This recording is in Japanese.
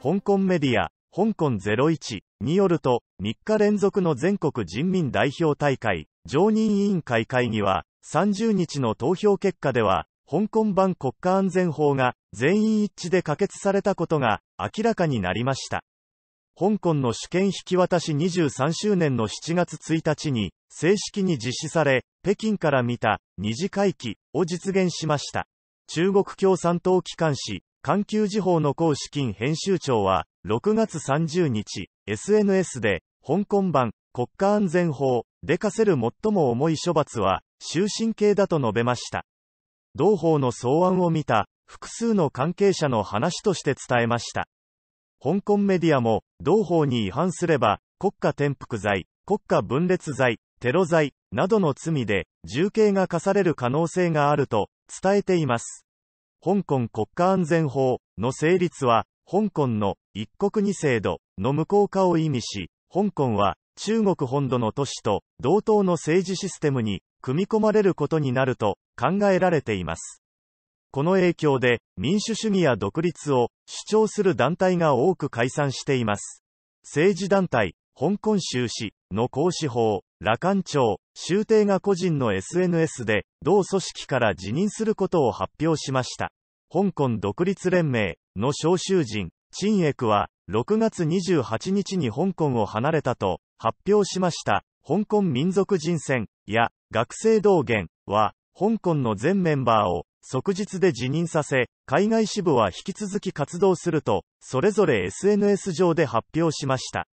香港メディア、香港01によると、3日連続の全国人民代表大会、常任委員会会議は、30日の投票結果では、香港版国家安全法が全員一致で可決されたことが明らかになりました。香港の主権引き渡し23周年の7月1日に正式に実施され、北京から見た二次会期を実現しました。中国共産党機関紙、環球時報の公資金編集長は、6月30日、SNS で、香港版、国家安全法、で課せる最も重い処罰は、終身刑だと述べました。同法の草案を見た、複数の関係者の話として伝えました。香港メディアも、同法に違反すれば、国家転覆罪、国家分裂罪、テロ罪、などの罪で、重刑が課される可能性があると、伝えています。香港国家安全法の成立は、香港の一国二制度の無効化を意味し、香港は中国本土の都市と同等の政治システムに組み込まれることになると考えられています。この影響で民主主義や独立を主張する団体が多く解散しています。政治団体、香港州市の公司法、羅漢町、州邸が個人の SNS で、同組織から辞任することを発表しました。香港独立連盟の招集人、陳エクは、6月28日に香港を離れたと発表しました。香港民族人選や学生道元は、香港の全メンバーを即日で辞任させ、海外支部は引き続き活動すると、それぞれ SNS 上で発表しました。